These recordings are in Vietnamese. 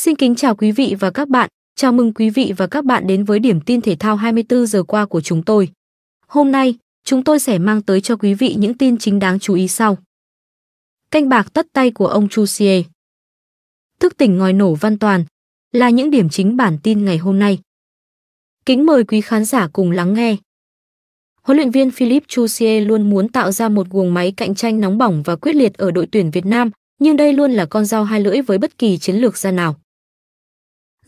Xin kính chào quý vị và các bạn, chào mừng quý vị và các bạn đến với điểm tin thể thao 24 giờ qua của chúng tôi. Hôm nay, chúng tôi sẽ mang tới cho quý vị những tin chính đáng chú ý sau. Canh bạc tất tay của ông Chu Xie Thức tỉnh ngòi nổ văn toàn là những điểm chính bản tin ngày hôm nay. Kính mời quý khán giả cùng lắng nghe. Huấn luyện viên Philip Chu Xie luôn muốn tạo ra một guồng máy cạnh tranh nóng bỏng và quyết liệt ở đội tuyển Việt Nam, nhưng đây luôn là con dao hai lưỡi với bất kỳ chiến lược gia nào.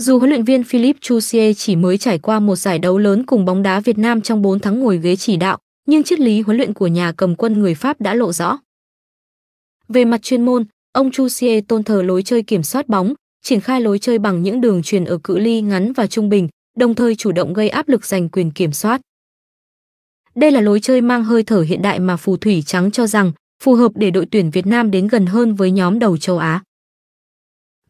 Dù huấn luyện viên Philip Chusie chỉ mới trải qua một giải đấu lớn cùng bóng đá Việt Nam trong 4 tháng ngồi ghế chỉ đạo, nhưng triết lý huấn luyện của nhà cầm quân người Pháp đã lộ rõ. Về mặt chuyên môn, ông Chusie tôn thờ lối chơi kiểm soát bóng, triển khai lối chơi bằng những đường truyền ở cự ly ngắn và trung bình, đồng thời chủ động gây áp lực giành quyền kiểm soát. Đây là lối chơi mang hơi thở hiện đại mà phù thủy trắng cho rằng phù hợp để đội tuyển Việt Nam đến gần hơn với nhóm đầu châu Á.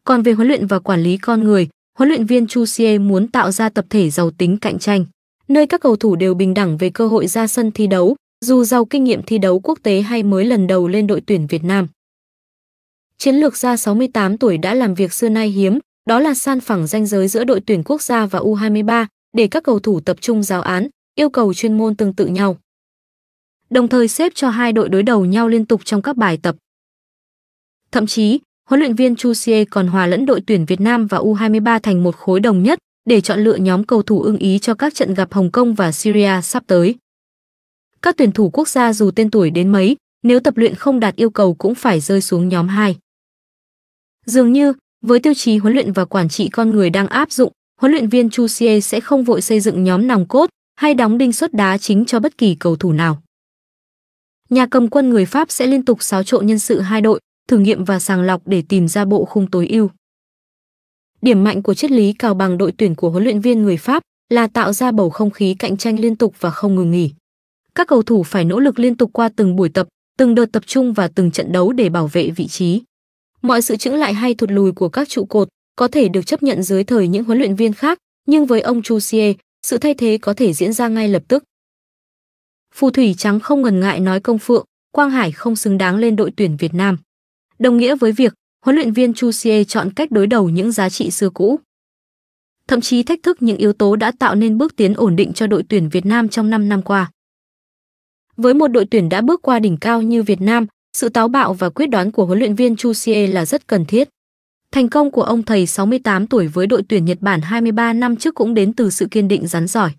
Còn về huấn luyện và quản lý con người, huấn luyện viên Chu Xie muốn tạo ra tập thể giàu tính cạnh tranh, nơi các cầu thủ đều bình đẳng về cơ hội ra sân thi đấu, dù giàu kinh nghiệm thi đấu quốc tế hay mới lần đầu lên đội tuyển Việt Nam. Chiến lược gia 68 tuổi đã làm việc xưa nay hiếm, đó là san phẳng ranh giới giữa đội tuyển quốc gia và U23 để các cầu thủ tập trung giáo án, yêu cầu chuyên môn tương tự nhau. Đồng thời xếp cho hai đội đối đầu nhau liên tục trong các bài tập. Thậm chí, Huấn luyện viên Chu Xie còn hòa lẫn đội tuyển Việt Nam và U23 thành một khối đồng nhất để chọn lựa nhóm cầu thủ ưng ý cho các trận gặp Hồng Kông và Syria sắp tới. Các tuyển thủ quốc gia dù tên tuổi đến mấy, nếu tập luyện không đạt yêu cầu cũng phải rơi xuống nhóm 2. Dường như, với tiêu chí huấn luyện và quản trị con người đang áp dụng, huấn luyện viên Chu Xie sẽ không vội xây dựng nhóm nòng cốt hay đóng đinh xuất đá chính cho bất kỳ cầu thủ nào. Nhà cầm quân người Pháp sẽ liên tục xáo trộn nhân sự hai đội, thử nghiệm và sàng lọc để tìm ra bộ khung tối ưu. Điểm mạnh của triết lý cào bằng đội tuyển của huấn luyện viên người Pháp là tạo ra bầu không khí cạnh tranh liên tục và không ngừng nghỉ. Các cầu thủ phải nỗ lực liên tục qua từng buổi tập, từng đợt tập trung và từng trận đấu để bảo vệ vị trí. Mọi sự chững lại hay thụt lùi của các trụ cột có thể được chấp nhận dưới thời những huấn luyện viên khác, nhưng với ông Chusier, sự thay thế có thể diễn ra ngay lập tức. Phù thủy trắng không ngần ngại nói công phượng, Quang Hải không xứng đáng lên đội tuyển Việt Nam đồng nghĩa với việc huấn luyện viên Chu Xie chọn cách đối đầu những giá trị xưa cũ. Thậm chí thách thức những yếu tố đã tạo nên bước tiến ổn định cho đội tuyển Việt Nam trong 5 năm qua. Với một đội tuyển đã bước qua đỉnh cao như Việt Nam, sự táo bạo và quyết đoán của huấn luyện viên Chu Xie là rất cần thiết. Thành công của ông thầy 68 tuổi với đội tuyển Nhật Bản 23 năm trước cũng đến từ sự kiên định rắn giỏi.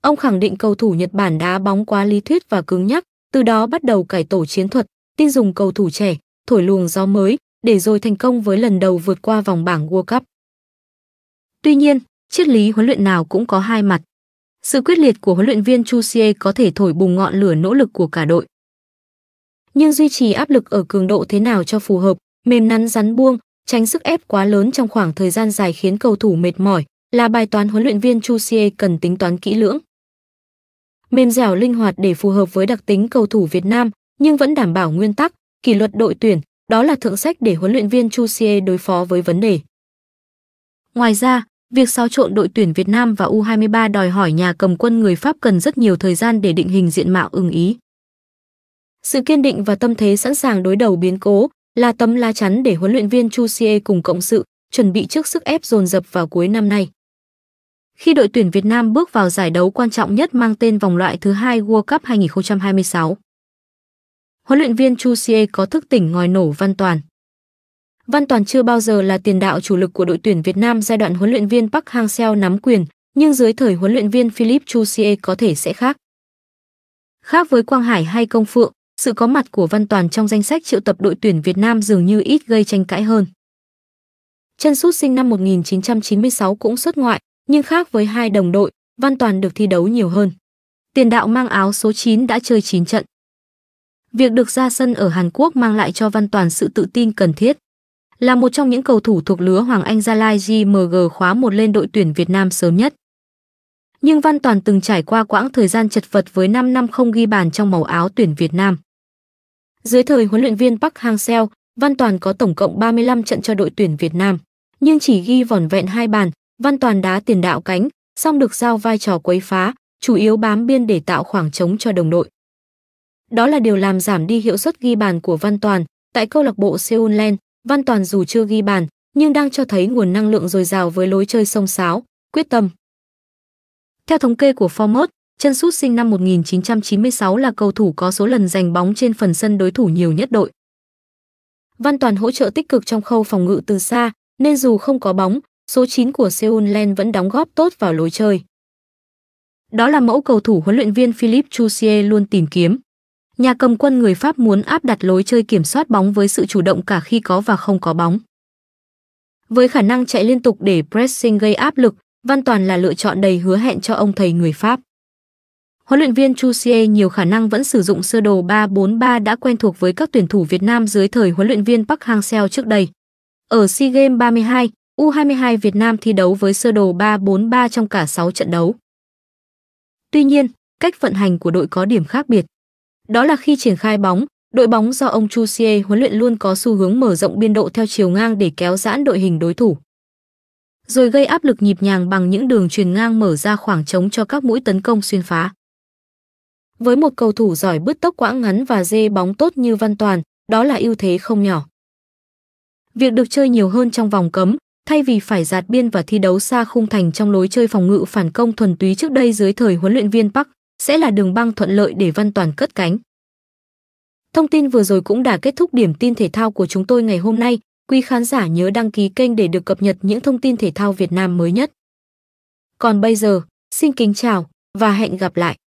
Ông khẳng định cầu thủ Nhật Bản đá bóng quá lý thuyết và cứng nhắc, từ đó bắt đầu cải tổ chiến thuật, tin dùng cầu thủ trẻ, thổi luồng gió mới để rồi thành công với lần đầu vượt qua vòng bảng World Cup. Tuy nhiên, triết lý huấn luyện nào cũng có hai mặt. Sự quyết liệt của huấn luyện viên Chusie có thể thổi bùng ngọn lửa nỗ lực của cả đội. Nhưng duy trì áp lực ở cường độ thế nào cho phù hợp, mềm nắn rắn buông, tránh sức ép quá lớn trong khoảng thời gian dài khiến cầu thủ mệt mỏi là bài toán huấn luyện viên Chusie cần tính toán kỹ lưỡng. Mềm dẻo linh hoạt để phù hợp với đặc tính cầu thủ Việt Nam nhưng vẫn đảm bảo nguyên tắc, kỷ luật đội tuyển, đó là thượng sách để huấn luyện viên Chu Xie đối phó với vấn đề. Ngoài ra, việc xáo trộn đội tuyển Việt Nam và U23 đòi hỏi nhà cầm quân người Pháp cần rất nhiều thời gian để định hình diện mạo ưng ý. Sự kiên định và tâm thế sẵn sàng đối đầu biến cố là tấm lá chắn để huấn luyện viên Chu Xie cùng cộng sự chuẩn bị trước sức ép dồn dập vào cuối năm nay. Khi đội tuyển Việt Nam bước vào giải đấu quan trọng nhất mang tên vòng loại thứ hai World Cup 2026, huấn luyện viên Chu Sie có thức tỉnh ngòi nổ Văn Toàn. Văn Toàn chưa bao giờ là tiền đạo chủ lực của đội tuyển Việt Nam giai đoạn huấn luyện viên Park Hang-seo nắm quyền, nhưng dưới thời huấn luyện viên Philip Chu Sie có thể sẽ khác. Khác với Quang Hải hay Công Phượng, sự có mặt của Văn Toàn trong danh sách triệu tập đội tuyển Việt Nam dường như ít gây tranh cãi hơn. Chân sút sinh năm 1996 cũng xuất ngoại, nhưng khác với hai đồng đội, Văn Toàn được thi đấu nhiều hơn. Tiền đạo mang áo số 9 đã chơi 9 trận. Việc được ra sân ở Hàn Quốc mang lại cho Văn Toàn sự tự tin cần thiết. Là một trong những cầu thủ thuộc lứa Hoàng Anh Gia Lai GMG khóa một lên đội tuyển Việt Nam sớm nhất. Nhưng Văn Toàn từng trải qua quãng thời gian chật vật với 5 năm không ghi bàn trong màu áo tuyển Việt Nam. Dưới thời huấn luyện viên Park Hang-seo, Văn Toàn có tổng cộng 35 trận cho đội tuyển Việt Nam, nhưng chỉ ghi vỏn vẹn hai bàn, Văn Toàn đá tiền đạo cánh, song được giao vai trò quấy phá, chủ yếu bám biên để tạo khoảng trống cho đồng đội. Đó là điều làm giảm đi hiệu suất ghi bàn của Văn Toàn. Tại câu lạc bộ Seoul Land, Văn Toàn dù chưa ghi bàn, nhưng đang cho thấy nguồn năng lượng dồi dào với lối chơi sông sáo, quyết tâm. Theo thống kê của Formos, chân sút sinh năm 1996 là cầu thủ có số lần giành bóng trên phần sân đối thủ nhiều nhất đội. Văn Toàn hỗ trợ tích cực trong khâu phòng ngự từ xa, nên dù không có bóng, số 9 của Seoul Land vẫn đóng góp tốt vào lối chơi. Đó là mẫu cầu thủ huấn luyện viên Philip Chusier luôn tìm kiếm. Nhà cầm quân người Pháp muốn áp đặt lối chơi kiểm soát bóng với sự chủ động cả khi có và không có bóng. Với khả năng chạy liên tục để pressing gây áp lực, Văn Toàn là lựa chọn đầy hứa hẹn cho ông thầy người Pháp. Huấn luyện viên Chusie nhiều khả năng vẫn sử dụng sơ đồ 3-4-3 đã quen thuộc với các tuyển thủ Việt Nam dưới thời huấn luyện viên Park Hang-seo trước đây. Ở SEA Games 32, U22 Việt Nam thi đấu với sơ đồ 3-4-3 trong cả 6 trận đấu. Tuy nhiên, cách vận hành của đội có điểm khác biệt. Đó là khi triển khai bóng, đội bóng do ông Chu Xie huấn luyện luôn có xu hướng mở rộng biên độ theo chiều ngang để kéo giãn đội hình đối thủ. Rồi gây áp lực nhịp nhàng bằng những đường truyền ngang mở ra khoảng trống cho các mũi tấn công xuyên phá. Với một cầu thủ giỏi bứt tốc quãng ngắn và dê bóng tốt như Văn Toàn, đó là ưu thế không nhỏ. Việc được chơi nhiều hơn trong vòng cấm, thay vì phải giạt biên và thi đấu xa khung thành trong lối chơi phòng ngự phản công thuần túy trước đây dưới thời huấn luyện viên Park sẽ là đường băng thuận lợi để Văn Toàn cất cánh. Thông tin vừa rồi cũng đã kết thúc điểm tin thể thao của chúng tôi ngày hôm nay. Quý khán giả nhớ đăng ký kênh để được cập nhật những thông tin thể thao Việt Nam mới nhất. Còn bây giờ, xin kính chào và hẹn gặp lại.